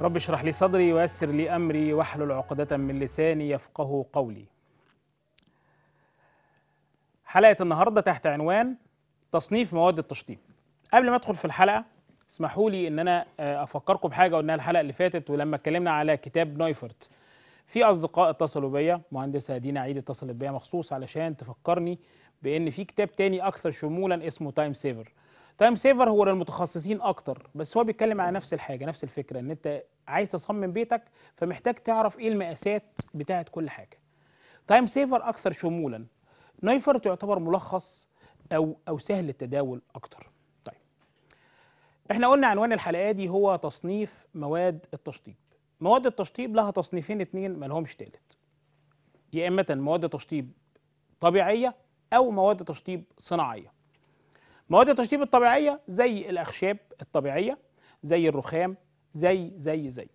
رب اشرح لي صدري ويسر لي امري واحلل عقدة من لساني يفقه قولي. حلقة النهاردة تحت عنوان تصنيف مواد التشطيب. قبل ما ادخل في الحلقة اسمحوا لي ان انا آه، افكركم بحاجة قلناها الحلقة اللي فاتت ولما اتكلمنا على كتاب نويفرت. في اصدقاء اتصلوا بيا مهندسة دينا عيد اتصلت بيا مخصوص علشان تفكرني بان في كتاب تاني اكثر شمولا اسمه تايم سيفر. تايم سيفر هو للمتخصصين اكتر بس هو بيتكلم على نفس الحاجه نفس الفكره ان انت عايز تصمم بيتك فمحتاج تعرف ايه المقاسات بتاعه كل حاجه تايم سيفر اكثر شمولا نايفر تعتبر ملخص او او سهل التداول اكتر طيب احنا قلنا عنوان الحلقه دي هو تصنيف مواد التشطيب مواد التشطيب لها تصنيفين اتنين ما لهمش تالت يا اما مواد تشطيب طبيعيه او مواد تشطيب صناعيه مواد التشطيب الطبيعية زي الأخشاب الطبيعية زي الرخام زي زي زي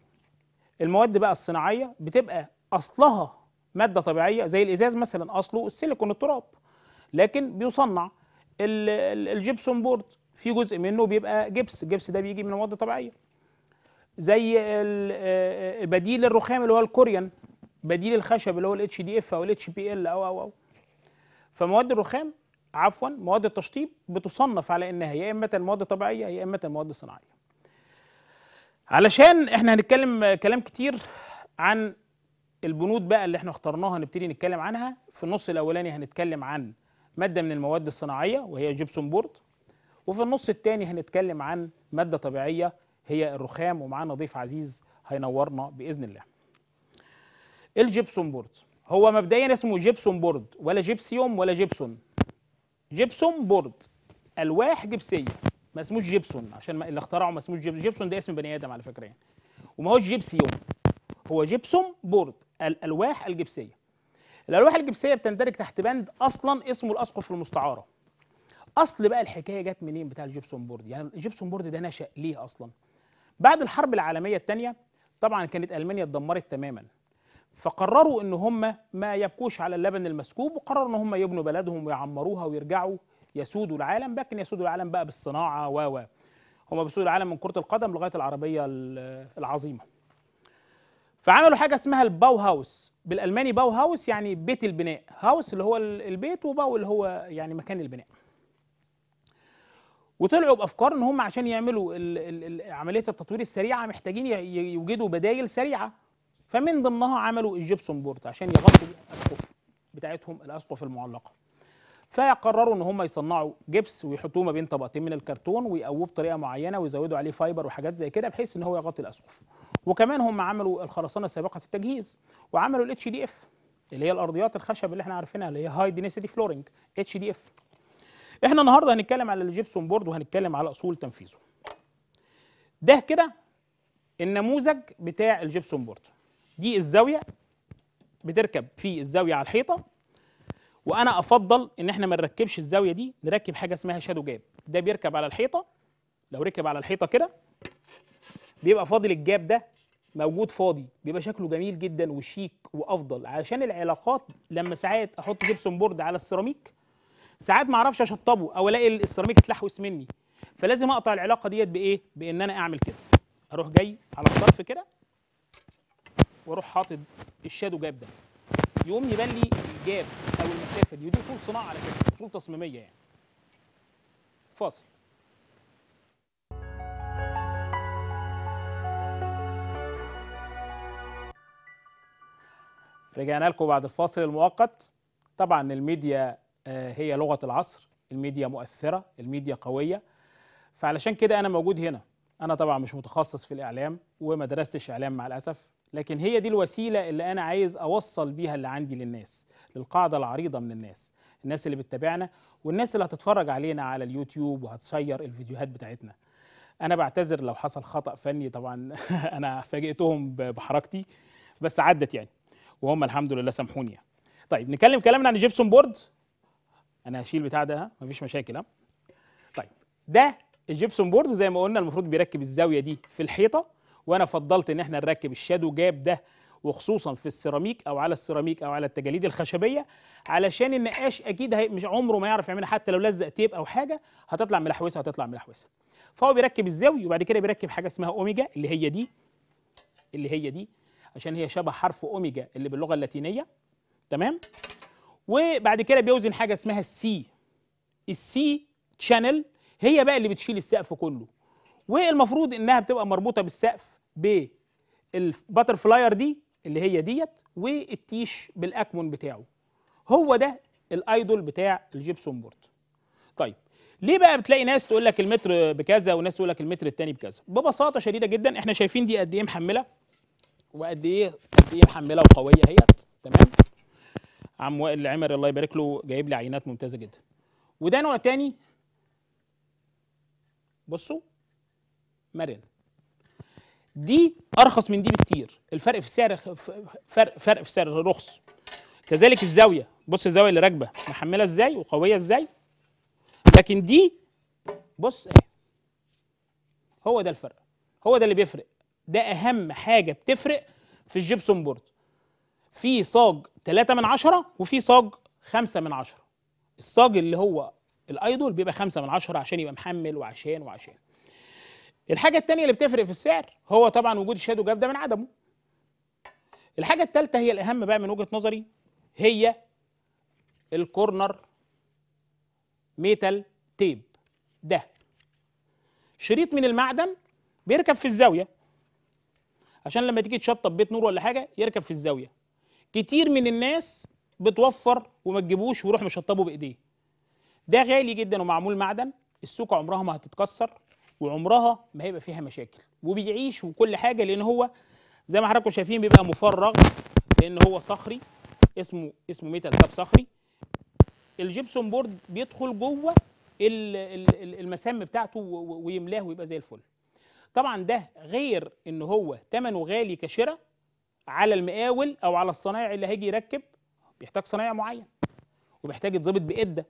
المواد بقى الصناعية بتبقى أصلها مادة طبيعية زي الإزاز مثلا أصله السيليكون التراب لكن بيصنع الجبسون بورد في جزء منه بيبقى جبس الجبس ده بيجي من مواد طبيعية زي آه، بديل الرخام اللي هو الكوريان بديل الخشب اللي هو الاتش دي اف او الاتش بي ال او او او فمواد الرخام عفوا مواد التشطيب بتصنف على انها يا اما مواد طبيعيه يا اما مواد صناعيه علشان احنا هنتكلم كلام كتير عن البنود بقى اللي احنا اخترناها نبتدي نتكلم عنها في النص الاولاني هنتكلم عن ماده من المواد الصناعيه وهي جبسون بورد وفي النص الثاني هنتكلم عن ماده طبيعيه هي الرخام ومعانا ضيف عزيز هينورنا باذن الله الجبسون بورد هو مبدئيا اسمه جبسون بورد ولا جبسيوم ولا جبسون جبسون بورد الواح جبسيه ما اسموش جبسون عشان اللي اخترعه ما اسموش جبسون جيبسون ده اسم بني ادم على فكره يعني وما هوش جيبسيوم هو جبسون بورد الالواح الجبسيه الالواح الجبسيه بتندرج تحت بند اصلا اسمه الاسقف المستعاره اصل بقى الحكايه جت منين بتاع الجبسون بورد يعني الجبسون بورد ده نشا ليه اصلا بعد الحرب العالميه الثانيه طبعا كانت المانيا اتدمرت تماما فقرروا ان هم ما يبكوش على اللبن المسكوب وقرروا ان هم يبنوا بلدهم ويعمروها ويرجعوا يسودوا العالم لكن يسودوا العالم بقى بالصناعه و و هم بيسودوا العالم من كره القدم لغايه العربيه العظيمه فعملوا حاجه اسمها الباو هاوس بالالماني باو هاوس يعني بيت البناء هاوس اللي هو البيت وباو اللي هو يعني مكان البناء وطلعوا بافكار ان هم عشان يعملوا عمليه التطوير السريعه محتاجين يوجدوا بدائل سريعه فمن ضمنها عملوا الجبسون بورد عشان يغطوا الاسقف بتاعتهم الاسقف المعلقه فقرروا ان هم يصنعوا جبس ويحطوه ما بين طبقتين من الكرتون ويقووه بطريقه معينه ويزودوا عليه فايبر وحاجات زي كده بحيث ان هو يغطي الاسقف وكمان هم عملوا الخرسانه سابقه التجهيز وعملوا الاتش دي اف اللي هي الارضيات الخشب اللي احنا عارفينها اللي هي هاي دينسيتي فلورنج اتش دي اف احنا النهارده هنتكلم على الجبسون بورد وهنتكلم على اصول تنفيذه ده كده النموذج بتاع الجبسون بورد دي الزاويه بتركب في الزاويه على الحيطه وانا افضل ان احنا ما نركبش الزاويه دي نركب حاجه اسمها شادو جاب ده بيركب على الحيطه لو ركب على الحيطه كده بيبقى فاضل الجاب ده موجود فاضي بيبقى شكله جميل جدا وشيك وافضل علشان العلاقات لما ساعات احط جبسون بورد على السيراميك ساعات ما اعرفش اشطبه او الاقي السيراميك اتلحوس مني فلازم اقطع العلاقه ديت بايه بان انا اعمل كده اروح جاي على الطرف كده واروح حاطط الشادو جاب ده يقوم يبان لي الجاب او المسافه دي ودي اصول صناعه على فكره اصول تصميميه يعني فاصل رجعنا لكم بعد الفاصل المؤقت طبعا الميديا آه، هي لغه العصر الميديا مؤثره الميديا قويه فعلشان كده انا موجود هنا انا طبعا مش متخصص في الاعلام وما درستش اعلام مع الاسف لكن هي دي الوسيله اللي انا عايز اوصل بيها اللي عندي للناس للقاعده العريضه من الناس الناس اللي بتتابعنا والناس اللي هتتفرج علينا على اليوتيوب وهتشير الفيديوهات بتاعتنا انا بعتذر لو حصل خطا فني طبعا انا فاجئتهم بحركتي بس عدت يعني وهم الحمد لله سامحوني يعني. طيب نتكلم كلامنا عن الجبسون بورد انا هشيل بتاع ده مفيش مشاكل ها طيب ده الجبسون بورد زي ما قلنا المفروض بيركب الزاويه دي في الحيطه وانا فضلت ان احنا نركب الشادو جاب ده وخصوصا في السيراميك او على السيراميك او على التجاليد الخشبيه علشان النقاش اكيد هي مش عمره ما يعرف يعملها حتى لو لزق تيب او حاجه هتطلع ملحوسه هتطلع ملحوسه فهو بيركب الزاوي وبعد كده بيركب حاجه اسمها اوميجا اللي هي دي اللي هي دي عشان هي شبه حرف اوميجا اللي باللغه اللاتينيه تمام وبعد كده بيوزن حاجه اسمها السي السي شانل هي بقى اللي بتشيل السقف كله والمفروض انها بتبقى مربوطه بالسقف بالباتر فلاير دي اللي هي ديت والتيش بالاكمون بتاعه هو ده الايدول بتاع الجبسون بورد طيب ليه بقى بتلاقي ناس تقول لك المتر بكذا وناس تقول لك المتر الثاني بكذا ببساطه شديده جدا احنا شايفين دي قد ايه محمله وقد ايه قد ايه محمله وقويه اهيت تمام عم وائل العمر الله يبارك له جايب لي عينات ممتازه جدا وده نوع تاني بصوا مرن دي ارخص من دي بكتير الفرق في السعر فرق فرق في سعر الرخص كذلك الزاويه بص الزاويه اللي راكبه محمله ازاي وقويه ازاي لكن دي بص إيه. هو ده الفرق هو ده اللي بيفرق ده اهم حاجه بتفرق في الجبسون بورد في صاج 3 من 10 وفي صاج 5 من 10 الصاج اللي هو الايدول بيبقى 5 من 10 عشان يبقى محمل وعشان وعشان الحاجه الثانيه اللي بتفرق في السعر هو طبعا وجود الشهاده جاب ده من عدمه الحاجه الثالثه هي الاهم بقى من وجهه نظري هي الكورنر ميتال تيب ده شريط من المعدن بيركب في الزاويه عشان لما تيجي تشطب بيت نور ولا حاجه يركب في الزاويه كتير من الناس بتوفر وما تجيبوش ويروح مشطبه بايديه ده غالي جدا ومعمول معدن السوق عمرها ما هتتكسر وعمرها ما هيبقى فيها مشاكل وبيعيش وكل حاجه لان هو زي ما حضراتكم شايفين بيبقى مفرغ لان هو صخري اسمه اسمه ميتال كاب صخري الجبسون بورد بيدخل جوه المسام بتاعته ويملاه ويبقى زي الفل طبعا ده غير ان هو ثمنه غالي كشراء على المقاول او على الصنايع اللي هيجي يركب بيحتاج صنايع معين وبيحتاج يتظبط بقده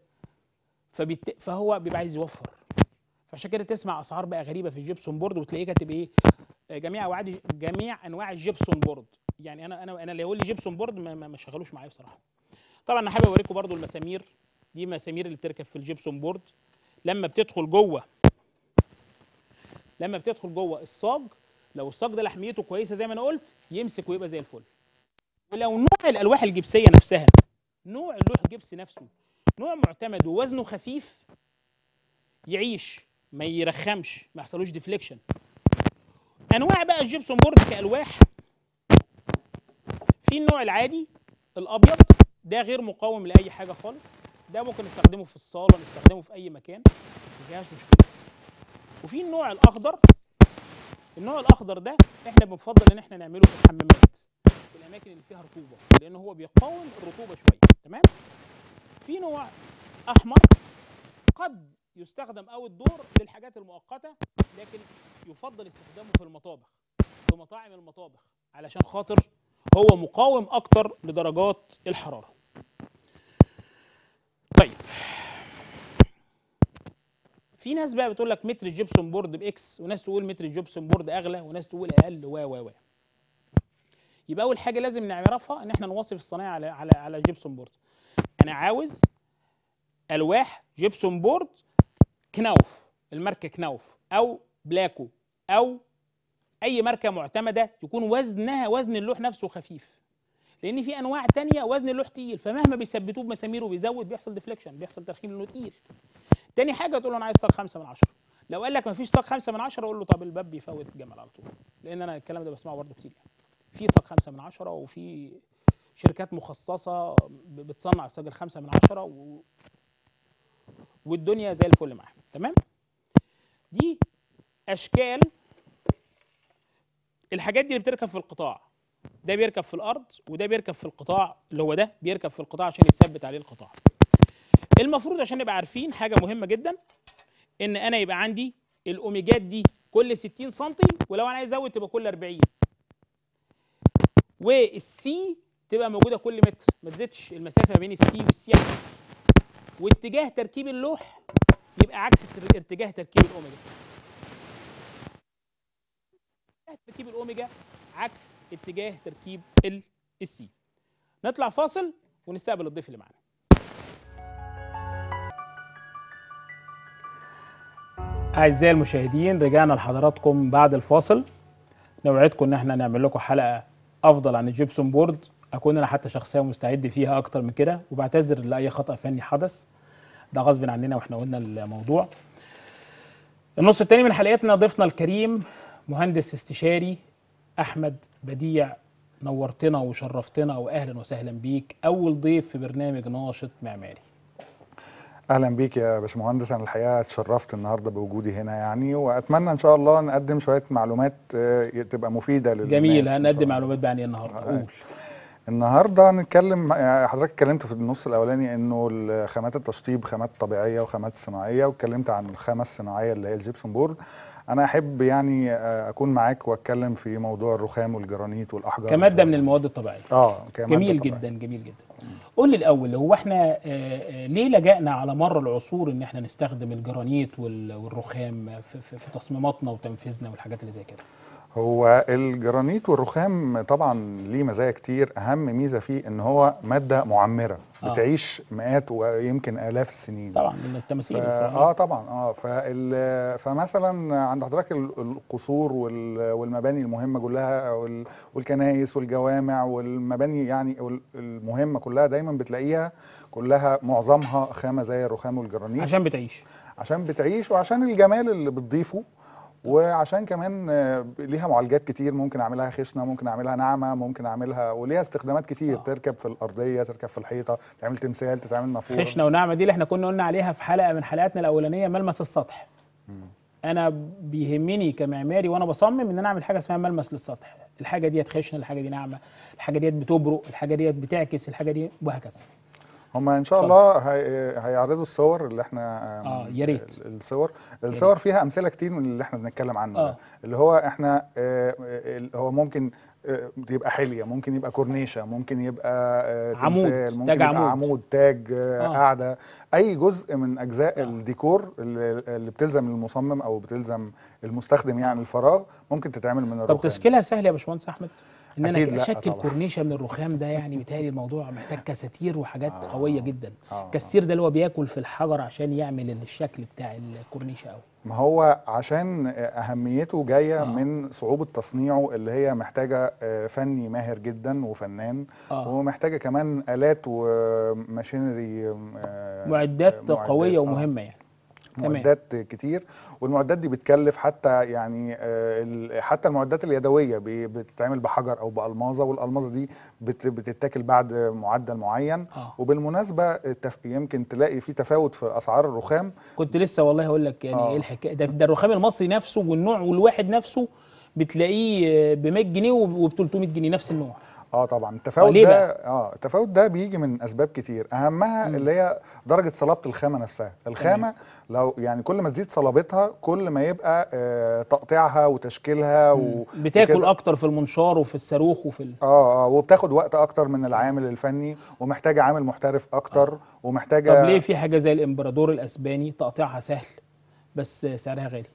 فبيت... فهو بيبقى عايز يوفر فعشان كده تسمع اسعار بقى غريبه في الجبسون بورد وتلاقيه كاتب ايه آه، جميع وعد جميع انواع الجبسون بورد يعني انا انا انا اللي يقول لي جبسون بورد ما, ما شغلوش معايا بصراحه طبعا انا حابب اوريكم برضو المسامير دي مسامير اللي بتركب في الجبسون بورد لما بتدخل جوه لما بتدخل جوه الصاج لو الصاج ده لحميته كويسه زي ما انا قلت يمسك ويبقى زي الفل ولو نوع الالواح الجبسيه نفسها نوع اللوح الجبس نفسه نوع معتمد ووزنه خفيف يعيش ما يرخمش ما يحصلوش ديفليكشن انواع بقى الجبسون بورد كالواح في النوع العادي الابيض ده غير مقاوم لاي حاجه خالص ده ممكن نستخدمه في الصاله نستخدمه في اي مكان ما فيهاش مشكله وفي النوع الاخضر النوع الاخضر ده احنا بنفضل ان احنا نعمله في الحمامات في الاماكن اللي فيها رطوبه لان هو بيقاوم الرطوبه شويه تمام في نوع احمر قد يستخدم او الدور للحاجات المؤقته لكن يفضل استخدامه في المطابخ في مطاعم المطابخ علشان خاطر هو مقاوم اكتر لدرجات الحراره طيب في ناس بقى بتقول لك متر الجبسون بورد باكس وناس تقول متر الجبسون بورد اغلى وناس تقول اقل و و و يبقى اول حاجه لازم نعرفها ان احنا نوصف الصنايع على على على جبسون بورد انا عاوز الواح جبسون بورد كناوف الماركه كناوف او بلاكو او اي ماركه معتمده يكون وزنها وزن اللوح نفسه خفيف لان في انواع تانية وزن اللوح تقيل فمهما بيثبتوه بمسامير وبيزود بيحصل ديفليكشن بيحصل ترخيم لانه تقيل تاني حاجه تقول له انا عايز صاج 5 من 10 لو قال لك مفيش صاج 5 من 10 اقول له طب الباب بيفوت الجمل على طول لان انا الكلام ده بسمعه برضه كتير يعني في صاج 5 من 10 وفي شركات مخصصه بتصنع الصاج الخمسه من عشره و... والدنيا زي الفل معاك تمام دي اشكال الحاجات دي اللي بتركب في القطاع ده بيركب في الارض وده بيركب في القطاع اللي هو ده بيركب في القطاع عشان يثبت عليه القطاع المفروض عشان نبقى عارفين حاجه مهمه جدا ان انا يبقى عندي الاوميجات دي كل 60 سم ولو انا عايز ازود تبقى كل 40 والسي تبقى موجوده كل متر ما تزيدش المسافه ما بين السي والسي واتجاه تركيب اللوح عكس ارتجاه تركيب الاوميجا تركيب الاوميجا عكس اتجاه تركيب السي نطلع فاصل ونستقبل الضيف اللي معانا أعزائي المشاهدين رجعنا لحضراتكم بعد الفاصل نوعدكم إن احنا نعمل لكم حلقة أفضل عن الجيبسون بورد أكون أنا حتى شخصيا مستعد فيها أكتر من كده وبعتذر لأي خطأ فني حدث ده غصب عننا واحنا قلنا الموضوع النص الثاني من حلقتنا ضيفنا الكريم مهندس استشاري احمد بديع نورتنا وشرفتنا واهلا وسهلا بيك اول ضيف في برنامج ناشط معماري اهلا بيك يا باشمهندس انا الحقيقه اتشرفت النهارده بوجودي هنا يعني واتمنى ان شاء الله نقدم شويه معلومات آه، تبقى مفيده للناس جميل هنقدم معلومات بعني إيه النهارده آه. قول النهارده هنتكلم يعني حضرتك اتكلمت في النص الاولاني انه خامات التشطيب خامات طبيعيه وخامات صناعيه واتكلمت عن الخامه الصناعيه اللي هي الجبسون بورد انا احب يعني آه، اكون معاك واتكلم في موضوع الرخام والجرانيت والاحجار كماده من المواد الطبيعيه اه كمادة جميل طبيعية. جدا جميل جدا قول لي الاول هو احنا آه، آه، ليه لجأنا على مر العصور ان احنا نستخدم الجرانيت والرخام في, في تصميماتنا وتنفيذنا والحاجات اللي زي كده هو الجرانيت والرخام طبعا ليه مزايا كتير اهم ميزه فيه ان هو ماده معمره آه. بتعيش مئات ويمكن الاف السنين طبعا من التماثيل ف... اه طبعا اه فال... فمثلا عند حضرتك القصور وال... والمباني المهمه كلها وال... والكنائس والجوامع والمباني يعني المهمه كلها دايما بتلاقيها كلها معظمها خامه زي الرخام والجرانيت عشان بتعيش عشان بتعيش وعشان الجمال اللي بتضيفه وعشان كمان آه، ليها معالجات كتير ممكن اعملها خشنه ممكن اعملها ناعمه ممكن اعملها وليها استخدامات كتير آه. تركب في الارضيه تركب في الحيطه تعمل تمثال تتعمل نافوره خشنه وناعمه دي اللي احنا كنا قلنا عليها في حلقه من حلقاتنا الاولانيه ملمس السطح م. انا بيهمني كمعماري وانا بصمم ان انا اعمل حاجه اسمها ملمس للسطح الحاجه ديت خشنه الحاجه دي ناعمه الحاجه ديت بتبرق الحاجه ديت بتعكس الحاجه دي وهكذا هما ان شاء طبعا. الله هي... هيعرضوا الصور اللي احنا اه يا ريت الصور الصور ياريت. فيها امثله كتير من اللي احنا بنتكلم عنه آه. اللي هو احنا آه, آه، هو ممكن آه، يبقى حليه ممكن يبقى كورنيشه ممكن يبقى آه، تمثال ممكن تاج يبقى عمود, عمود تاج قاعده آه. اي جزء من اجزاء آه. الديكور اللي بتلزم المصمم او بتلزم المستخدم يعني الفراغ ممكن تتعمل من الرخام طب يعني. تشكيلها سهل يا باشمهندس احمد ان انا اشكل كورنيشه من الرخام ده يعني بيتهيألي الموضوع محتاج كساتير وحاجات آه قويه جدا آه, آه. ده اللي هو بياكل في الحجر عشان يعمل الشكل بتاع الكورنيشه قوي ما هو عشان اهميته جايه آه. من صعوبه تصنيعه اللي هي محتاجه آه، فني ماهر جدا وفنان آه. ومحتاجه كمان الات وماشينري آه، معدات, معدات قويه آه. ومهمه يعني معدات كتير والمعدات دي بتكلف حتى يعني آه، حتى المعدات اليدويه بتتعمل بحجر او بالمازه والالمازه دي بتتاكل بعد معدل معين آه. وبالمناسبه يمكن تلاقي في تفاوت في اسعار الرخام كنت لسه والله هقول لك يعني آه. ايه الحكايه ده, ده الرخام المصري نفسه والنوع والواحد نفسه بتلاقيه ب 100 جنيه وب 300 جنيه نفس النوع اه طبعا التفاوت ده اه التفاوت ده بيجي من اسباب كتير اهمها مم. اللي هي درجه صلابه الخامه نفسها الخامه مم. لو يعني كل ما تزيد صلابتها كل ما يبقى آه تقطيعها وتشكيلها و... بتاكل وكدا. اكتر في المنشار وفي الصاروخ وفي ال... اه اه وبتاخد وقت اكتر من العامل الفني ومحتاجه عامل محترف اكتر آه. ومحتاجه طب ليه في حاجه زي الامبراطور الاسباني تقطيعها سهل بس سعرها غالي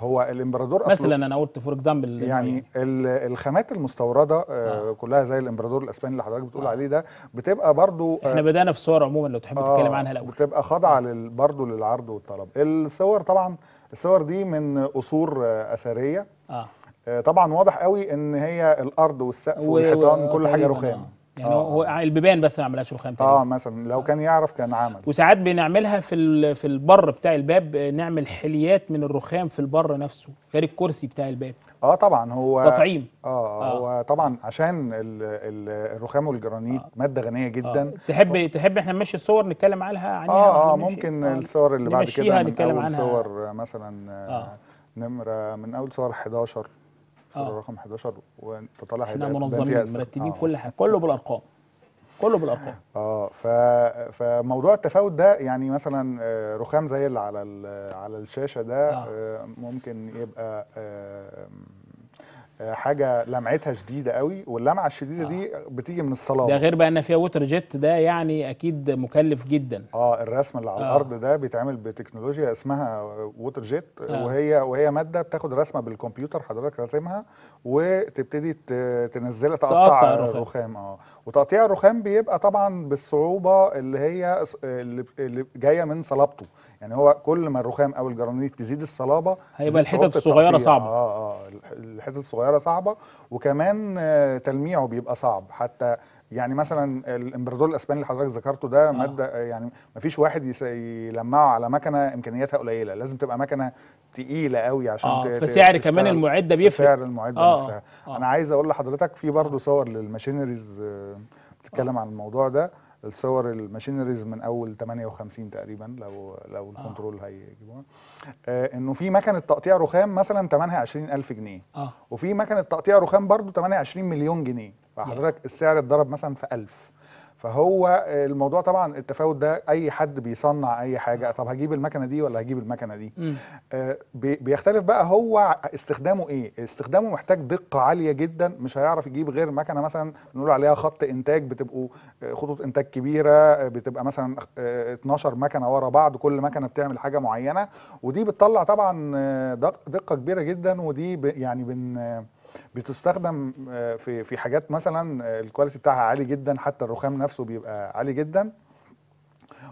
هو الامبرادور مثلا انا قلت فور اكزامبل يعني الخامات المستورده آه. آه. كلها زي الامبرادور الاسباني اللي حضرتك بتقول آه. عليه ده بتبقى برضو آه، احنا بدانا في صور عموما لو تحب آه تتكلم عنها الاول بتبقى خاضعه آه. برضو للعرض والطلب الصور طبعا الصور دي من قصور آه، اثريه آه. طبعا واضح قوي ان هي الارض والسقف والحيطان كل حاجه رخام يعني آه. هو البيبان بس ما عملهاش رخام اه مثلا لو كان يعرف كان عمل وساعات بنعملها في في البر بتاع الباب نعمل حليات من الرخام في البر نفسه غير الكرسي بتاع الباب اه طبعا هو تطعيم آه, اه, آه. هو طبعا عشان الـ الـ الرخام والجرانيت آه. ماده غنيه جدا آه. تحب طب. تحب احنا نمشي الصور نتكلم عنها عنها اه اه ممكن آه. الصور اللي بعد كده من اول عنها. صور مثلا آه. آه، نمره من اول صور 11 السر رقم 11 وانت طالع احنا منظمين مرتبين آه. كل حاجه كله بالارقام كله بالارقام اه ف... فموضوع التفاوت ده يعني مثلا آه، رخام زي اللي على ال... على الشاشه ده آه. آه، ممكن يبقى آه، حاجه لمعتها شديده قوي واللمعه الشديده آه. دي بتيجي من الصلاه ده غير بقى ان فيها ووتر جيت ده يعني اكيد مكلف جدا اه الرسم اللي على آه. الارض ده بيتعمل بتكنولوجيا اسمها ووتر جيت آه. وهي وهي ماده بتاخد رسمه بالكمبيوتر حضرتك راسمها وتبتدي تنزلها تقطع الرخام اه وتقطيع الرخام بيبقى طبعا بالصعوبه اللي هي اللي جايه من صلابته يعني هو كل ما الرخام او الجرانيت تزيد الصلابه هيبقى الحتت الصغيره صعبه اه اه الحتت الصغيره صعبه وكمان آه تلميعه بيبقى صعب حتى يعني مثلا الامبرادور الاسباني اللي حضرتك ذكرته ده آه. ماده آه، يعني ما فيش واحد يلمعه على مكنه امكانياتها قليله لازم تبقى مكنه تقيله قوي عشان آه. فسعر كمان المعده بيفرق سعر المعده آه. نفسها آه. انا عايز اقول لحضرتك في برضه صور للماشينريز آه، بتتكلم آه. عن الموضوع ده الصور الماشينريز من اول 58 تقريبا لو لو آه. الكنترول آه. هيجيبوها آه انه في مكنه تقطيع رخام مثلا ثمنها 20000 جنيه آه. وفي مكنه تقطيع رخام برضه ثمنها 20 مليون جنيه فحضرتك السعر اتضرب مثلا في 1000 فهو الموضوع طبعا التفاوت ده اي حد بيصنع اي حاجه طب هجيب المكنه دي ولا هجيب المكنه دي آه بيختلف بقى هو استخدامه ايه استخدامه محتاج دقه عاليه جدا مش هيعرف يجيب غير مكنه مثلا نقول عليها خط انتاج بتبقوا آه، خطوط انتاج كبيره آه، بتبقى مثلا 12 آه، مكنه ورا بعض كل مكنه بتعمل حاجه معينه ودي بتطلع طبعا دقه كبيره جدا ودي يعني بن بتستخدم آه، في في حاجات مثلا آه، الكواليتي بتاعها عالي جدا حتى الرخام نفسه بيبقى عالي جدا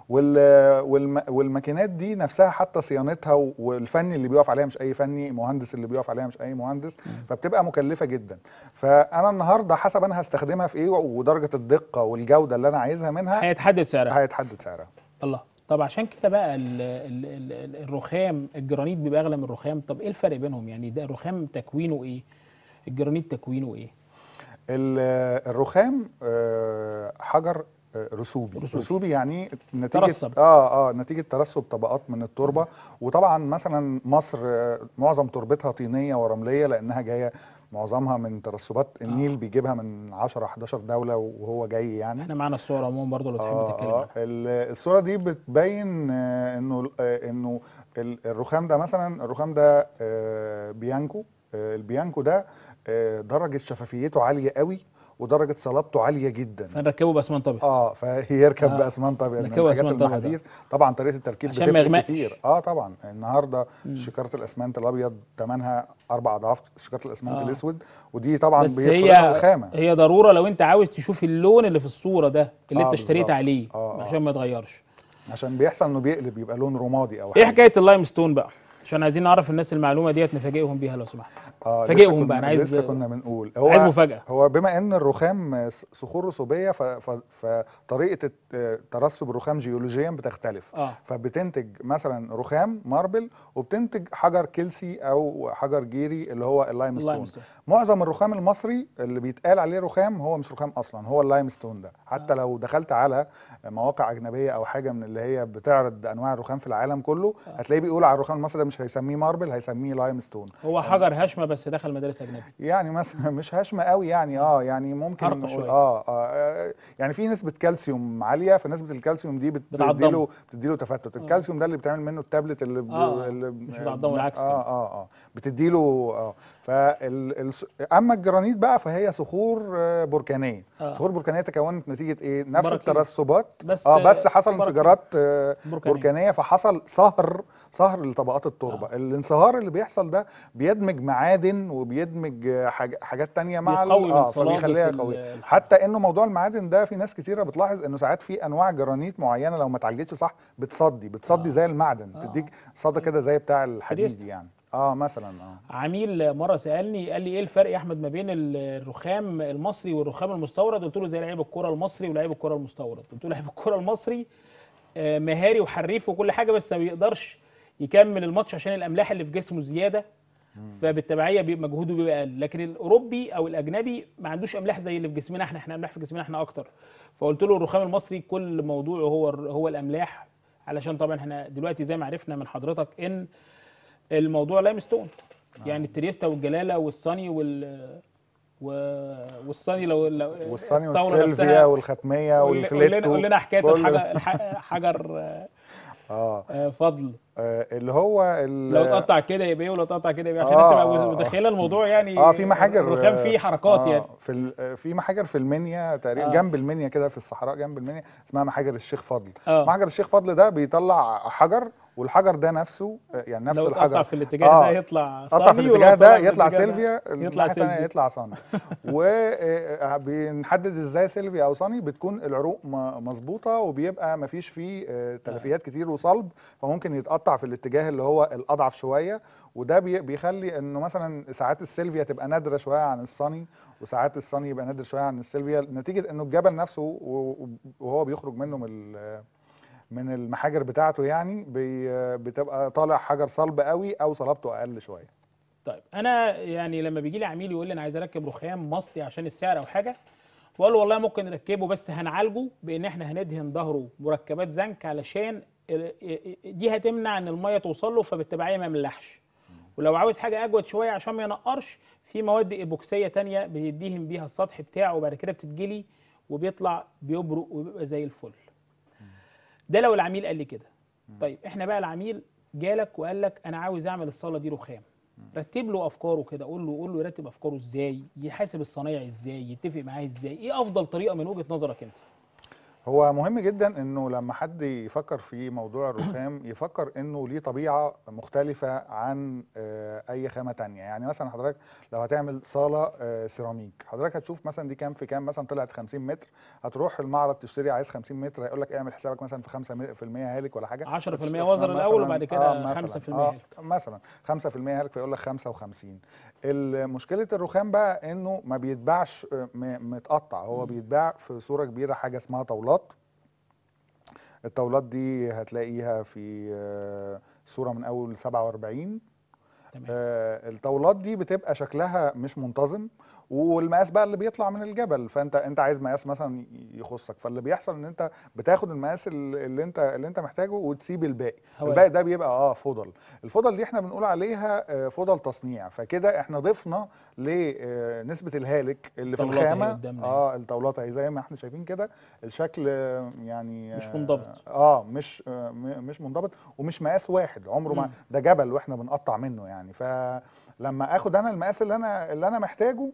والماكينات دي نفسها حتى صيانتها والفني اللي بيقف عليها مش اي فني المهندس اللي بيقف عليها مش اي مهندس فبتبقى مكلفه جدا فانا النهارده حسب انا هستخدمها في ايه ودرجه الدقه والجوده اللي انا عايزها منها هيتحدد سعرها هيتحدد سعرها الله طب عشان كده بقى الـ الـ الـ الرخام الجرانيت بيبقى اغلى من الرخام طب ايه الفرق بينهم يعني ده رخام تكوينه ايه الجرانيت تكوينه ايه الرخام آه، حجر آه، رسوبي. رسوبي رسوبي يعني نتيجه ترسب. اه اه نتيجه ترسب طبقات من التربه وطبعا مثلا مصر آه، معظم تربتها طينيه ورمليه لانها جايه معظمها من ترسبات النيل آه. بيجيبها من 10 11 دوله وهو جاي يعني احنا معانا الصوره عموما برضه لو تحب آه تتكلم آه الصوره دي بتبين انه انه الرخام ده مثلا الرخام ده بيانكو البيانكو ده آه، درجه شفافيته عاليه قوي ودرجه صلابته عاليه جدا فنركبه باسمنت ابيض اه فيركب آه. باسمنت ابيض نركبه باسمنت ابيض طبعا طريقه التركيب بتفرق كتير اه طبعا النهارده شكاره الاسمنت الابيض ثمنها اربع اضعاف شكاره الاسمنت آه. الاسود ودي طبعا بيفرق الخامه هي ضروره لو انت عاوز تشوف اللون اللي في الصوره ده اللي آه انت اشتريت عليه آه،, آه عشان ما يتغيرش عشان بيحصل انه بيقلب يبقى لون رمادي او إيه حاجه ايه حكايه اللايم ستون بقى عشان عايزين نعرف الناس المعلومه ديت نفاجئهم بيها لو سمحت آه فاجئهم بقى انا عايز لسه كنا بنقول هو عايز مفاجاه هو بما ان الرخام صخور رسوبيه فطريقه ترسب الرخام جيولوجيا بتختلف آه. فبتنتج مثلا رخام ماربل وبتنتج حجر كلسي او حجر جيري اللي هو اللايم ستون معظم الرخام المصري اللي بيتقال عليه رخام هو مش رخام اصلا هو اللايم ستون ده آه. حتى آه. لو دخلت على مواقع اجنبيه او حاجه من اللي هي بتعرض انواع الرخام في العالم كله آه. هتلاقيه بيقول على الرخام المصري ده مش مش هيسميه ماربل هيسميه لايم ستون هو حجر هشمه بس دخل مدارس اجنبي يعني مثلا مش هشمه قوي يعني اه يعني ممكن آه،, آه, اه يعني في نسبه كالسيوم عاليه فنسبه الكالسيوم دي بتديله بتديله تفتت آه. الكالسيوم ده اللي بتعمل منه التابلت اللي, آه اللي مش بتعضمه العكس اه اه اه بتديله آه فاما الجرانيت بقى فهي صخور آه، بركانيه آه. صخور بركانيه تكونت نتيجه ايه نفس بركي. الترسبات بس اه بس حصل انفجارات آه، بركانية. بركانيه فحصل صهر صهر لطبقات التربه آه. الانصهار اللي بيحصل ده بيدمج معادن وبيدمج حاجات تانية مع اه فبيخليها قويه حتى انه موضوع المعادن ده في ناس كتيره بتلاحظ انه ساعات في انواع جرانيت معينه لو ما اتعالجتش صح بتصدي بتصدي آه. زي المعدن آه. بتديك صدى آه. كده زي بتاع الحديد يعني اه مثلا اه عميل مره سالني قال لي ايه الفرق يا احمد ما بين الرخام المصري والرخام المستورد قلت له زي لعيب الكوره المصري ولعيب الكوره المستورد قلت له لعيب الكوره المصري آه، مهاري وحريف وكل حاجه بس ما بيقدرش يكمل الماتش عشان الاملاح اللي في جسمه زياده فبالتبعيه مجهوده بيبقى اقل لكن الاوروبي او الاجنبي ما عندوش املاح زي اللي في جسمنا احنا احنا املاح في جسمنا احنا اكتر فقلت له الرخام المصري كل موضوعه هو هو الاملاح علشان طبعا احنا دلوقتي زي ما عرفنا من حضرتك ان الموضوع لايم ستون آه. يعني التريستا والجلاله والصاني وال والصاني لو, لو والصاني والسيلفيا والختميه والفليتو كلنا حكايه الحجر حجر آه. اه فضل آه اللي هو لو اتقطع كده يبقى ايه ولو اتقطع كده يبقى عشان آه تبقى متخيله الموضوع يعني اه في محاجر رخام فيه حركات آه يعني في آه، في محاجر في المنيا تقريبا آه جنب المنيا كده في الصحراء جنب المنيا اسمها محاجر الشيخ فضل آه محاجر الشيخ فضل ده بيطلع حجر والحجر ده نفسه آه، يعني نفس لو الحجر لو في الاتجاه آه ده يطلع صاني قطع في الاتجاه ده آه، يطلع سيلفيا يطلع سيلفيا يطلع صاني وبنحدد آه، ازاي سيلفيا او صاني بتكون العروق مظبوطه وبيبقى ما فيش فيه تلفيات كتير وصلب فممكن يتقطع في الاتجاه اللي هو الاضعف شويه وده بيخلي انه مثلا ساعات السيلفيا تبقى نادره شويه عن الصاني وساعات الصاني يبقى نادر شويه عن السيلفيا نتيجه انه الجبل نفسه وهو بيخرج منه من من المحاجر بتاعته يعني بتبقى طالع حجر صلب قوي او صلابته اقل شويه طيب انا يعني لما بيجي لي عميل يقول لي انا عايز اركب رخام مصري عشان السعر او حاجه بقول له والله ممكن نركبه بس هنعالجه بان احنا هندهن ظهره مركبات زنك علشان دي هتمنع ان الميه توصل له فبالتبعيه ما يملحش ولو عاوز حاجه اجود شويه عشان ما ينقرش في مواد ايبوكسيه تانية بيديهم بيها السطح بتاعه وبعد كده بتتجلي وبيطلع بيبرق وبيبقى زي الفل ده لو العميل قال لي كده طيب احنا بقى العميل جالك وقال لك انا عاوز اعمل الصاله دي رخام رتب له افكاره كده قول له قول له يرتب افكاره ازاي يحاسب الصنايعي ازاي يتفق معاه ازاي ايه افضل طريقه من وجهه نظرك انت هو مهم جدا انه لما حد يفكر في موضوع الرخام يفكر انه ليه طبيعه مختلفه عن آه، اي خامه تانية يعني مثلا حضرتك لو هتعمل صاله آه، سيراميك حضرتك هتشوف مثلا دي كام في كام مثلا طلعت 50 متر هتروح المعرض تشتري عايز 50 متر هيقول لك اعمل حسابك مثلا في 5% هالك ولا حاجه 10% وزن الاول وبعد كده آه مثلاً 5% آه، هالك آه مثلا 5% هالك فيقول لك 55 مشكله الرخام بقى انه ما بيتباعش آه، متقطع هو بيتباع في صوره كبيره حاجه اسمها طاولات الطاولات دي هتلاقيها في آه، صوره من اول 47 تمام. آه، الطاولات دي بتبقى شكلها مش منتظم والمقاس بقى اللي بيطلع من الجبل فانت انت عايز مقاس مثلا يخصك فاللي بيحصل ان انت بتاخد المقاس اللي انت اللي انت محتاجه وتسيب الباقي هوي. الباقي ده بيبقى اه فضل الفضل دي احنا بنقول عليها آه، فضل تصنيع فكده احنا ضفنا لنسبه آه، الهالك اللي في الخامه يعني. اه الطاولات اهي زي ما احنا شايفين كده الشكل آه، يعني مش منضبط اه مش آه مش منضبط ومش مقاس واحد عمره ما ده جبل واحنا بنقطع منه يعني فلما اخد انا المقاس اللي انا اللي انا محتاجه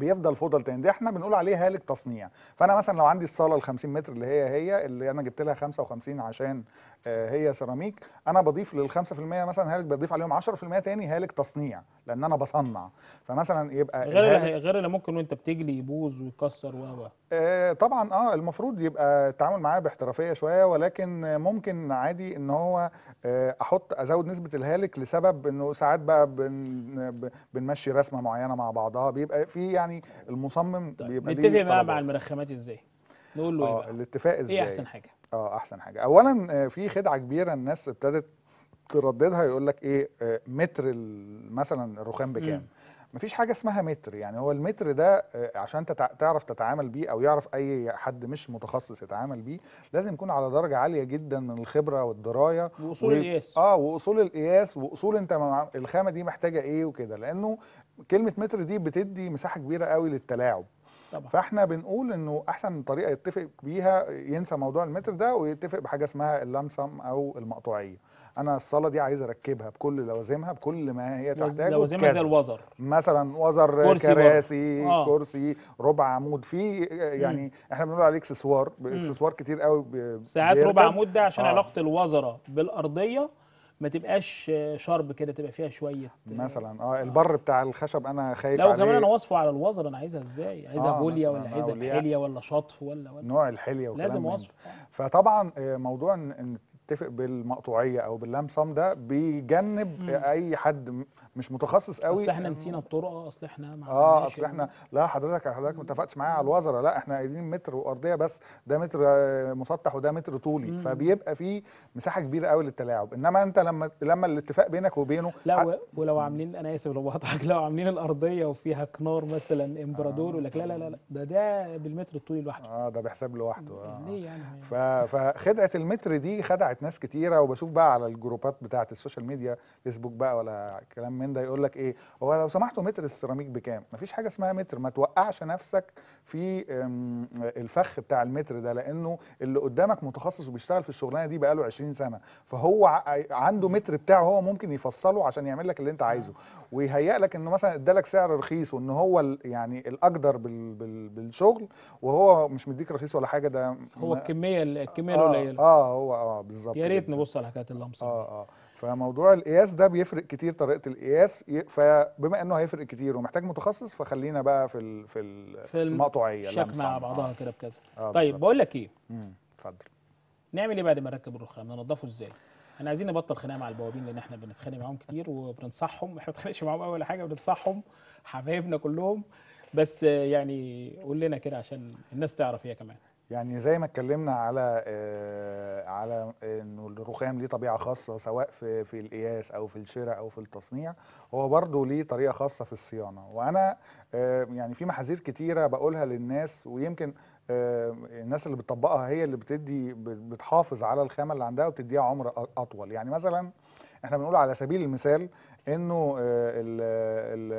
بيفضل فضل تاني دي احنا بنقول عليه هالك تصنيع فانا مثلا لو عندي الصاله ال 50 متر اللي هي هي اللي انا جبت لها 55 عشان آه، هي سيراميك انا بضيف لل 5% مثلا هالك بضيف عليهم 10% تاني هالك تصنيع لان انا بصنع فمثلا يبقى غير غير اللي ممكن وانت بتجلي يبوظ ويكسر و آه طبعا اه المفروض يبقى التعامل معاه باحترافيه شويه ولكن ممكن عادي ان هو آه احط ازود نسبه الهالك لسبب انه ساعات بقى بن بنمشي رسمه معينه مع بعضها بيبقى في يعني يعني المصمم طيب. بيبقى نتفق بقى مع المرخمات ازاي نقول له إيه اه الاتفاق ازاي ايه احسن حاجه اه احسن حاجه اولا آه، في خدعه كبيره الناس ابتدت ترددها يقول لك ايه آه، متر مثلا الرخام بكام مفيش حاجه اسمها متر يعني هو المتر ده آه، عشان تعرف تتعامل بيه او يعرف اي حد مش متخصص يتعامل بيه لازم يكون على درجه عاليه جدا من الخبره والدرايه واصول و... القياس اه واصول القياس واصول انت الخامه دي محتاجه ايه وكده لانه كلمه متر دي بتدي مساحه كبيره قوي للتلاعب طبعا. فاحنا بنقول انه احسن طريقه يتفق بيها ينسى موضوع المتر ده ويتفق بحاجه اسمها اللمسم او المقطوعيه انا الصاله دي عايز اركبها بكل لوازمها بكل ما هي تحتاجه لوازمها زي الوزر مثلا وزر كرسي كراسي آه. كرسي ربع عمود فيه يعني م. احنا بنقول عليه اكسسوار اكسسوار كتير قوي ساعات ربع عمود ده عشان آه. علاقه الوزره بالارضيه ما تبقاش شرب كده تبقى فيها شويه آه، مثلا اه البر بتاع الخشب انا خايف عليه لو كمان انا وصفه على الوزر انا عايزها ازاي عايزها آه بوليا ولا آه، عايزها حليه ولا شطف ولا ولا نوع الحليه وكلام لازم وصف آه. فطبعا موضوع ان نتفق بالمقطوعيه او باللام ده بيجنب مم. اي حد مش متخصص قوي اصل احنا نسينا الطرقه اصل احنا ما اه اصل احنا لا حضرتك حضرتك ما اتفقتش معايا على الوزره لا احنا قايلين متر وارضيه بس ده متر آه، مسطح وده متر طولي مم. فبيبقى في مساحه كبيره قوي للتلاعب انما انت لما لما الاتفاق بينك وبينه لا ولو عاملين انا اسف لو بقطعك لو عاملين الارضيه وفيها كنار مثلا امبرادور آه. لك لا لا لا ده ده بالمتر الطولي لوحده اه ده بحساب لوحده آه. ليه يعني ف... فخدعه المتر دي خدعت ناس كتيره وبشوف بقى على الجروبات بتاعه السوشيال ميديا فيسبوك بقى ولا كلام من ده يقول لك ايه هو لو سمحتوا متر السيراميك بكام مفيش حاجه اسمها متر ما توقعش نفسك في الفخ بتاع المتر ده لانه اللي قدامك متخصص وبيشتغل في الشغلانه دي بقاله 20 سنه فهو عنده متر بتاعه هو ممكن يفصله عشان يعمل لك اللي انت عايزه ويهيئ لك انه مثلا ادالك سعر رخيص وان هو يعني الاقدر بالشغل وهو مش مديك رخيص ولا حاجه ده هو الكميه الكميه آه، القليله آه, اه هو اه بالظبط يا ريت نبص على حكايه اللمسه اه اه فموضوع القياس ده بيفرق كتير طريقه القياس فبما انه هيفرق كتير ومحتاج متخصص فخلينا بقى في الـ في, الـ في المقطعيه شك مع بعضها آه. كده بكذا آه طيب بقول لك ايه اتفضل نعمل ايه بعد ما نركب الرخام ننضفه ازاي احنا عايزين نبطل خناقه مع البوابين لان احنا بنتخانق معاهم كتير وبننصحهم احنا ما بنتخانقش معاهم اول حاجه بننصحهم حبايبنا كلهم بس يعني قول لنا كده عشان الناس تعرف هي كمان يعني زي ما اتكلمنا على آه على انه الرخام ليه طبيعه خاصه سواء في في القياس او في الشراء او في التصنيع هو برضه ليه طريقه خاصه في الصيانه وانا آه يعني في محاذير كتيره بقولها للناس ويمكن آه الناس اللي بتطبقها هي اللي بتدي بتحافظ على الخامه اللي عندها وبتديها عمر اطول يعني مثلا احنا بنقول على سبيل المثال انه آه،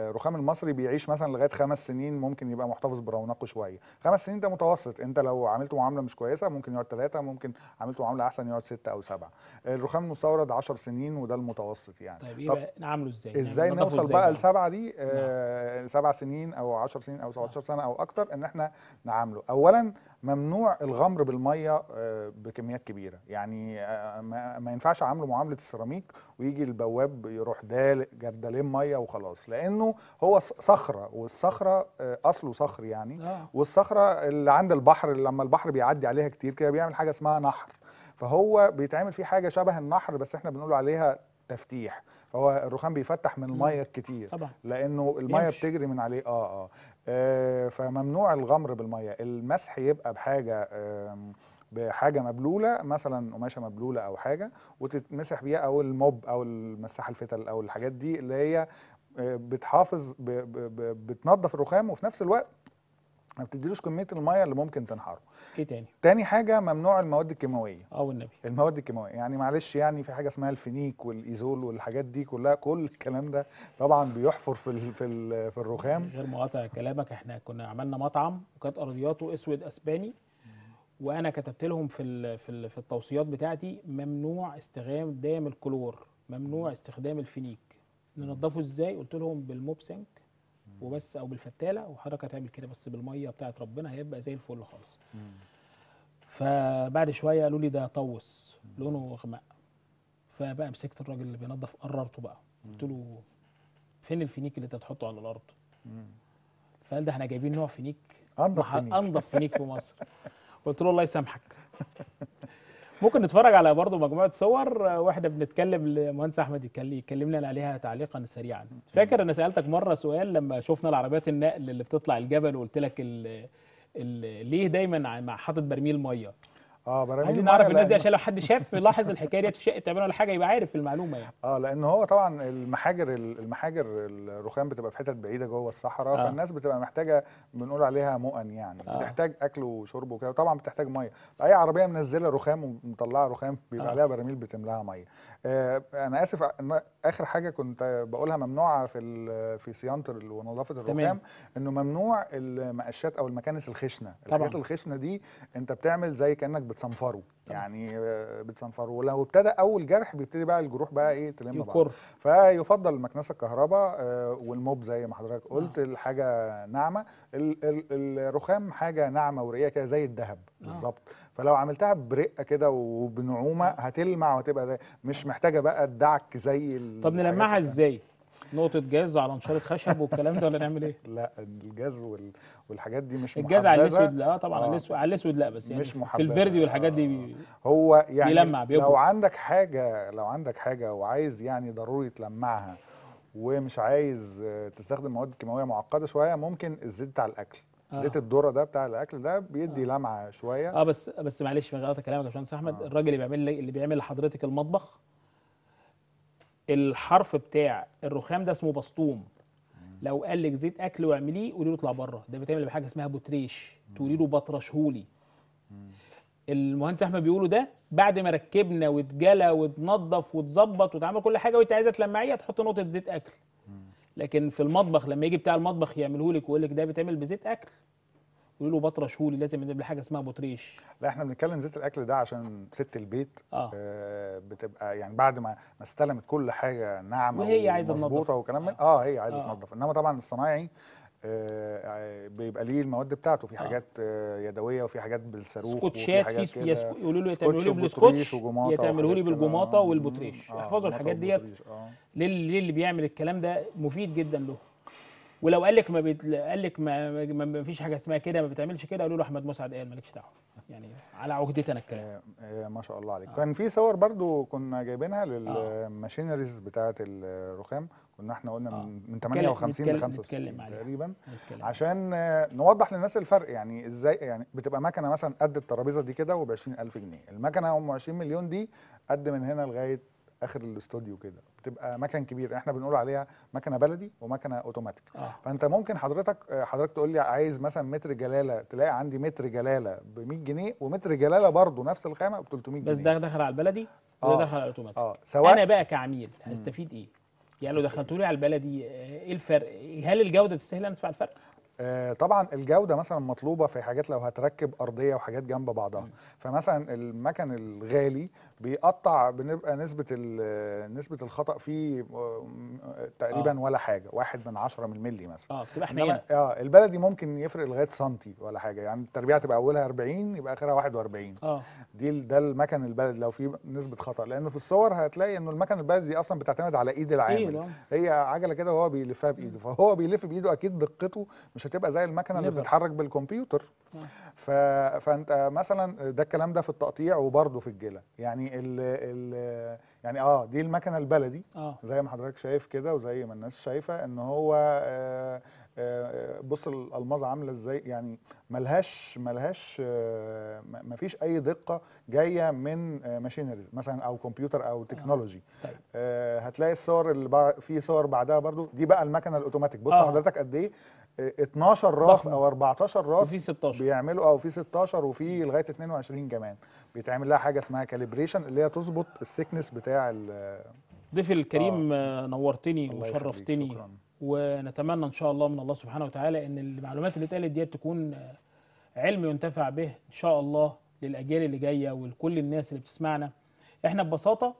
الرخام المصري بيعيش مثلا لغايه خمس سنين ممكن يبقى محتفظ برونقه شويه خمس سنين ده متوسط انت لو عملت معامله مش كويسه ممكن يقعد ثلاثه ممكن عملت معامله احسن يقعد سته او سبعه الرخام المستورد 10 سنين وده المتوسط يعني طيب ايه نعمله ازاي يعني ازاي نوصل بقى يعني؟ لسبعه دي آه، نعم. سبع سنين او 10 سنين او 17 نعم. سنه او اكتر ان احنا نعامله اولا ممنوع الغمر بالميه آه، بكميات كبيره يعني آه، ما ينفعش عامله معامله السيراميك ويجي البواب يروح دال جردلين ميه وخلاص لانه هو صخره والصخره آه، اصله صخر يعني والصخره اللي عند البحر لما البحر بيعدي عليها كتير كده بيعمل حاجه اسمها نحر فهو بيتعمل فيه حاجه شبه النحر بس احنا بنقول عليها تفتيح فهو الرخام بيفتح من الميه الكتير طبعا. لانه الميه بتجري من عليه اه اه آه، فممنوع الغمر بالميه المسح يبقى بحاجه بحاجه مبلوله مثلا قماشه مبلوله او حاجه وتتمسح بيها او الموب او المساحه الفتل او الحاجات دي اللي هي آه، بتحافظ بتنظف الرخام وفي نفس الوقت ما بتديلوش كميه الميه اللي ممكن تنحره ايه تاني تاني حاجه ممنوع المواد الكيماويه اه والنبي المواد الكيماويه يعني معلش يعني في حاجه اسمها الفينيك والايزول والحاجات دي كلها كل الكلام ده طبعا بيحفر في الـ في الـ في الرخام غير مقاطع كلامك احنا كنا عملنا مطعم وكانت ارضياته اسود اسباني وانا كتبت لهم في الـ في, الـ في التوصيات بتاعتي ممنوع استخدام الكلور ممنوع استخدام الفينيك ننضفه ازاي قلت لهم بالموبسنك وبس او بالفتاله وحضرتك هتعمل كده بس بالميه بتاعه ربنا هيبقى زي الفل خالص فبعد شويه قالوا لي ده طوس لونه غمق فبقى مسكت الراجل اللي بينظف قررته بقى قلت له فين الفينيك اللي انت تحطه على الارض فقال ده احنا جايبين نوع فينيك انضف فينيك انضف فينيك في مصر قلت له الله يسامحك ممكن نتفرج على برضه مجموعه صور آه، واحده بنتكلم المهندس احمد يتكلم يكلمنا عليها تعليقا سريعا فاكر انا سالتك مره سؤال لما شفنا العربيات النقل اللي بتطلع الجبل وقلت لك ليه دايما مع حاطط برميل ميه اه براميل عايزين نعرف الناس دي عشان لو حد شاف لاحظ الحكايه دي في شقه تعبان ولا حاجه يبقى عارف المعلومه يعني اه لان هو طبعا المحاجر المحاجر الرخام بتبقى في حتت بعيده جوه الصحراء آه. فالناس بتبقى محتاجه بنقول عليها مؤن يعني آه. بتحتاج اكل وشرب وكده وطبعا بتحتاج ميه فاي عربيه منزله رخام ومطلعه رخام بيبقى آه. عليها براميل بتملاها ميه آه انا اسف اخر حاجه كنت بقولها ممنوعه في في صيانه ونظافه الرخام تمام. انه ممنوع المقشات او المكانس الخشنه الحاجات الخشنه دي انت بتعمل زي كانك بتصنفره يعني آه، بتصنفره ولو ابتدى اول جرح بيبتدي بقى الجروح بقى ايه تلم بعض فيفضل المكنسه الكهرباء آه، والموب زي ما حضرتك نعم. قلت آه. الحاجه ناعمه ال ال الرخام حاجه ناعمه ورقيقه كده زي الذهب نعم. بالظبط فلو عملتها برقه كده وبنعومه نعم. هتلمع وهتبقى مش محتاجه بقى الدعك زي طب نلمعها ازاي؟ نقطه جاز على نشاره خشب والكلام ده ولا نعمل ايه لا الجاز وال... والحاجات دي مش الجاز على الاسود لا آه، طبعا آه. على الاسود على الاسود لا بس يعني مش محبزة. في الفيردي والحاجات دي بي... هو يعني بيلمع بيبقى. لو عندك حاجه لو عندك حاجه وعايز يعني ضروري تلمعها ومش عايز تستخدم مواد كيماويه معقده شويه ممكن الزيت بتاع الاكل آه. زيت الذره ده بتاع الاكل ده بيدي آه. لمعه شويه اه بس بس معلش من غلط كلامك يا باشمهندس احمد آه. الراجل اللي بيعمل اللي بيعمل لحضرتك المطبخ الحرف بتاع الرخام ده اسمه بسطوم لو قال لك زيت اكل واعمليه قولي له اطلع بره ده بيتعمل بحاجه اسمها بوتريش تقولي له بطرشهولي المهندس احمد بيقوله ده بعد ما ركبنا واتجلى واتنضف واتظبط واتعمل كل حاجه وانت عايزه تلمعيه تحط نقطه زيت اكل لكن في المطبخ لما يجي بتاع المطبخ يعمله لك ويقول لك ده بيتعمل بزيت اكل يقولوا له بطرش هولي لازم نجيب حاجه اسمها بطريش لا احنا بنتكلم زيت الاكل ده عشان ست البيت آه. آه بتبقى يعني بعد ما ما استلمت كل حاجه ناعمه وهي عايزه مظبوطه وكلام آه. اه هي عايزه آه. تنضف انما طبعا الصنايعي آه بيبقى ليه المواد بتاعته في آه. حاجات آه يدويه وفي حاجات بالصاروخ وفي سكوتشات في يقولوا له يتعملوا لي بالسكوتش يتعملوا لي بالجماطه والبطريش احفظوا آه، الحاجات ديت آه. للي بيعمل الكلام ده مفيد جدا له ولو قال لك ما بيت... قال لك ما... ما فيش حاجه اسمها كده ما بتعملش كده قالوا له احمد مسعد قال مالكش دعوه يعني على عقدتي انا الكلام إيه، إيه، ما شاء الله عليك آه. كان في صور برضو كنا جايبينها للماشينريز آه. بتاعه الرخام كنا احنا قلنا آه. من 58 ل 65 تقريبا نتكلم عشان نوضح للناس الفرق يعني ازاي يعني بتبقى مكنه مثلا قد الترابيزه دي كده وب 20000 جنيه المكنه ام 20 مليون دي قد من هنا لغايه اخر الاستوديو كده بتبقى مكن كبير احنا بنقول عليها مكنه بلدي ومكنه اوتوماتيك آه. فانت ممكن حضرتك آه، حضرتك تقول لي عايز مثلا متر جلاله تلاقي عندي متر جلاله ب 100 جنيه ومتر جلاله برضه نفس الخامه ب 300 جنيه بس ده دخل على البلدي وده آه. دخل على الاوتوماتيك آه. سواء انا بقى كعميل هستفيد ايه؟ يعني لو دخلتولي على البلدي آه، ايه الفرق؟ هل الجوده تستاهل ان ادفع الفرق؟ آه، طبعا الجوده مثلا مطلوبه في حاجات لو هتركب ارضيه وحاجات جنب بعضها فمثلا المكن الغالي بيقطع بنبقى نسبه آه، نسبه الخطا فيه آه، تقريبا آه. ولا حاجه واحد من عشرة من الملي مثلا اه بتبقى حنينه اه البلدي ممكن يفرق لغايه سنتي ولا حاجه يعني التربيعه تبقى اولها 40 يبقى اخرها 41 اه دي ده المكن البلدي لو في نسبه خطا لانه في الصور هتلاقي انه المكن البلدي اصلا بتعتمد على ايد العامل إيه هي عجله كده وهو بيلفها بايده فهو بيلف بايده اكيد دقته مش تبقى زي المكنه اللي بتتحرك بالكمبيوتر نعم. ف... فانت مثلا ده الكلام ده في التقطيع وبرده في الجله يعني ال... ال... يعني اه دي المكنه البلدي آه. زي ما حضرتك شايف كده وزي ما الناس شايفه ان هو آه آه، آه، بص الالماظ عامله ازاي يعني ملهاش ملهاش آه، ما فيش اي دقه جايه من ماشينريز مثلا او كمبيوتر او تكنولوجي طيب. هتلاقي الصور اللي في صور بعدها برضو دي بقى المكنه الاوتوماتيك بص آه. حضرتك قد ايه 12 راس ضخمة. او 14 راس وفي 16 بيعملوا او في 16 وفي لغايه 22 كمان بيتعمل لها حاجه اسمها كاليبريشن اللي هي تظبط الثيكنس بتاع ضيفي الكريم آه. نورتني وشرفتني شكرا. ونتمنى ان شاء الله من الله سبحانه وتعالى ان المعلومات اللي اتقالت ديت تكون آه، علم ينتفع به ان شاء الله للاجيال اللي جايه ولكل الناس اللي بتسمعنا احنا ببساطه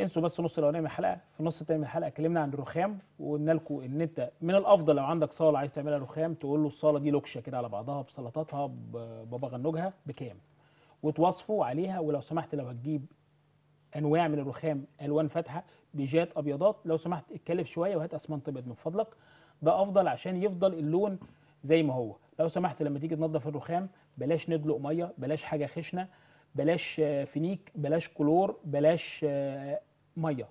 انسوا بس نص الاولاني من الحلقه في النص الثاني من الحلقه اتكلمنا عن الرخام وقلنا لكم ان انت من الافضل لو عندك صاله عايز تعملها رخام تقول له الصاله دي لوكشه كده على بعضها بسلطاتها ببابا غنوجها بكام وتوصفوا عليها ولو سمحت لو هتجيب انواع من الرخام الوان فاتحه بيجات ابيضات لو سمحت اتكلف شويه وهات اسمنت ابيض من فضلك ده افضل عشان يفضل اللون زي ما هو لو سمحت لما تيجي تنظف الرخام بلاش ندلق ميه بلاش حاجه خشنه بلاش آه، فينيك بلاش كلور بلاش آه، ميه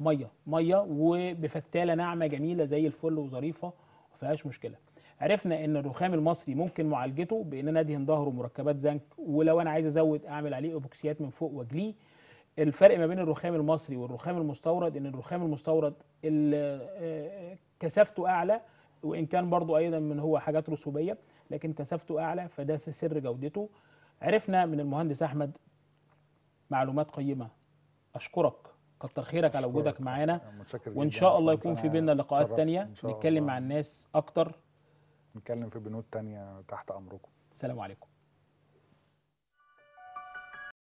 ميه ميه وبفتاله ناعمه جميله زي الفل وظريفه ما فيهاش مشكله عرفنا ان الرخام المصري ممكن معالجته بان انا ادهن ظهره مركبات زنك ولو انا عايز ازود اعمل عليه اوبوكسيات من فوق واجليه الفرق ما بين الرخام المصري والرخام المستورد ان الرخام المستورد آه، آه، كثافته اعلى وان كان برضو ايضا من هو حاجات رسوبيه لكن كثافته اعلى فده سر جودته عرفنا من المهندس احمد معلومات قيمه اشكرك كتر خيرك على وجودك معانا وان شاء الله يكون في بيننا لقاءات تانية نتكلم مع الناس اكتر نتكلم في بنود تانية تحت امركم السلام عليكم